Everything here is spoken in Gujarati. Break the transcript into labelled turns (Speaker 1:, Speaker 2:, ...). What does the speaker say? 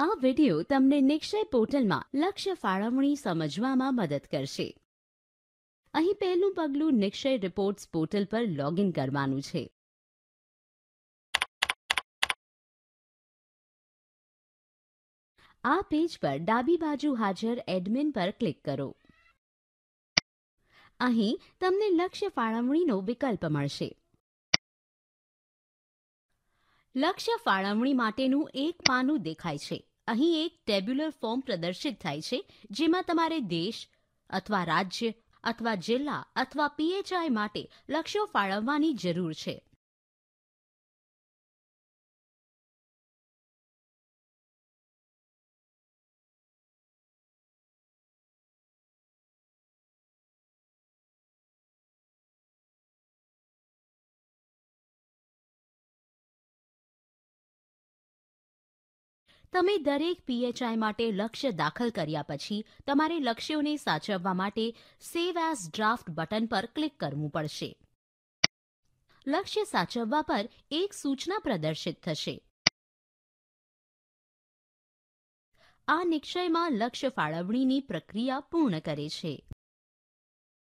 Speaker 1: આ વિડિયો તમને નિક્ષય પોર્ટલમાં લક્ષ્ય ફાળવણી સમજવામાં મદદ કરશે અહીં પહેલું પગલું નિક્ષય રિપોર્ટ્સ પોર્ટલ પર લોગિન
Speaker 2: કરવાનું છે
Speaker 1: આ પેજ પર ડાબી બાજુ હાજર એડમિન પર ક્લિક કરો અહીં તમને લક્ષ્ય ફાળવણીનો વિકલ્પ મળશે લક્ષ્ય ફાળવણી માટેનું એક પાનું દેખાય છે અહીં એક ટેબ્યુલર ફોર્મ પ્રદર્શિત થાય છે જેમાં તમારે દેશ અથવા રાજ્ય અથવા જિલ્લા અથવા પીએચઆઈ માટે લક્ષ્યો ફાળવવાની જરૂર છે તમે દરેક પીએચઆઈ માટે લક્ષ્ય દાખલ કર્યા પછી તમારે લક્ષ્યોને સાચવવા માટે સેવ એઝ ડ્રાફ્ટ બટન પર ક્લિક કરવું પડશે લક્ષ્ય સાચવવા પર એક સૂચના પ્રદર્શિત થશે આ નિશ્ચયમાં લક્ષ્ય ફાળવણીની પ્રક્રિયા પૂર્ણ
Speaker 2: કરે છે